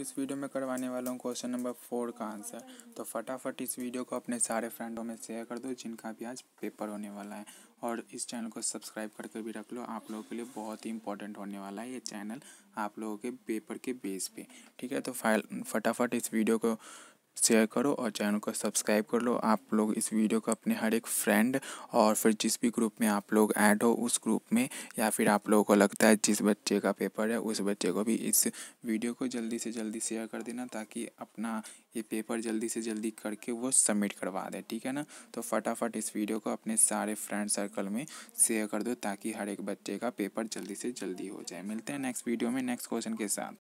इस वीडियो में करवाने वाला हूँ क्वेश्चन नंबर फोर का आंसर तो फटाफट इस वीडियो को अपने सारे फ्रेंडों में शेयर कर दो जिनका भी आज पेपर होने वाला है और इस चैनल को सब्सक्राइब करके भी रख लो आप लोगों के लिए बहुत ही इंपॉर्टेंट होने वाला है ये चैनल आप लोगों के पेपर के बेस पे ठीक है तो फाइल फटाफट इस वीडियो को शेयर करो और चैनल को सब्सक्राइब कर लो आप लोग इस वीडियो को अपने हर एक फ्रेंड और फिर जिस भी ग्रुप में आप लोग ऐड हो उस ग्रुप में या फिर आप लोगों को लगता है जिस बच्चे का पेपर है उस बच्चे को भी इस वीडियो को जल्दी से जल्दी शेयर कर देना ताकि अपना ये पेपर जल्दी से जल्दी करके वो सबमिट करवा दे ठीक है ना तो फटाफट इस वीडियो को अपने सारे फ्रेंड सर्कल में शेयर कर दो ताकि हर एक बच्चे का पेपर जल्दी से जल्दी हो जाए मिलते हैं नेक्स्ट वीडियो में नेक्स्ट क्वेश्चन के साथ